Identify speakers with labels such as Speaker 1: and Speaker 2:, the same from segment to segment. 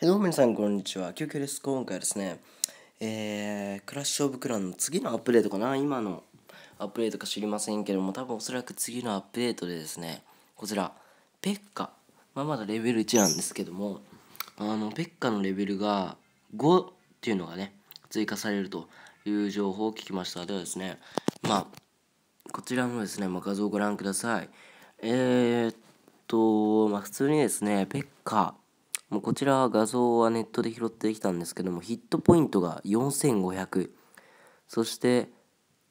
Speaker 1: どうも皆さん、こんにちは。キュキュです。今回はですね、えー、クラッシュオブクランの次のアップデートかな今のアップデートか知りませんけども、多分おそらく次のアップデートでですね、こちら、
Speaker 2: ペッカ。まあ、まだレベル1なんですけども、あの、ペッカのレベルが5っていうのがね、追加されるという情報を聞きました。ではですね、まあ、こちらのですね、まあ、画像をご覧ください。えー、っと、まあ、普通にですね、ペッカもうこちら画像はネットで拾ってきたんですけどもヒットポイントが4500そして、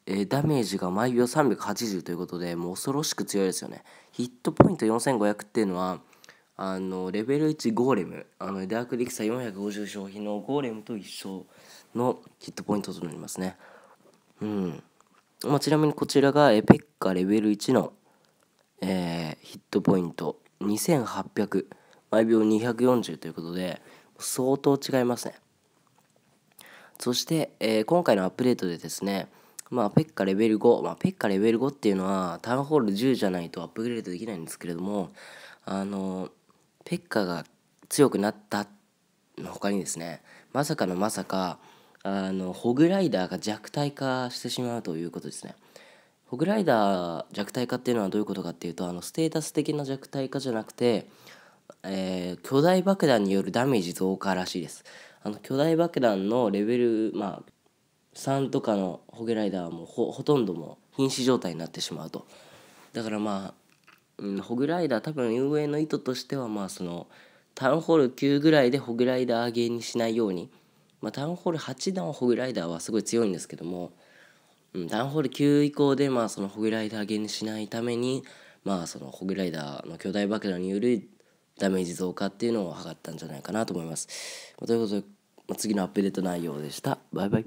Speaker 2: えダメージが毎秒380ということでもう恐ろしく強いですよねヒットポイント4500っていうのはあのレベル1ゴーレムあのダークリクサ450消費のゴーレムと一緒のヒットポイントとなりますねうん、まあ、ちなみにこちらがエペッカレベル1の、えー、ヒットポイント2800毎秒240ということで相当違いますねそして、えー、今回のアップデートでですねまあ、ペッカレベル5、まあ、ペッカレベル5っていうのはタウンホール10じゃないとアップグレードできないんですけれどもあのペッカが強くなったの他にですねまさかのまさかあのホグライダーが弱体化してしまうということですねホグライダー弱体化っていうのはどういうことかっていうとあのステータス的な弱体化じゃなくてえー、巨大爆弾によるダメージ増加らしいですあの巨大爆弾のレベル、まあ、3とかのホゲライダーもほほとんども瀕死状態になってしまうとだからまあ、うん、ホグライダー多分運営の意図としてはまあそのタウンホール9ぐらいでホグライダー上げにしないように、まあ、タウンホール8のホグライダーはすごい強いんですけども、うん、タウンホール9以降でまあそのホグライダー上げにしないためにまあそのホグライダーの巨大爆弾によるダメージ増加っていうのを測ったんじゃないかなと思います。ということで、次のアップデート内容でした。バイバイ。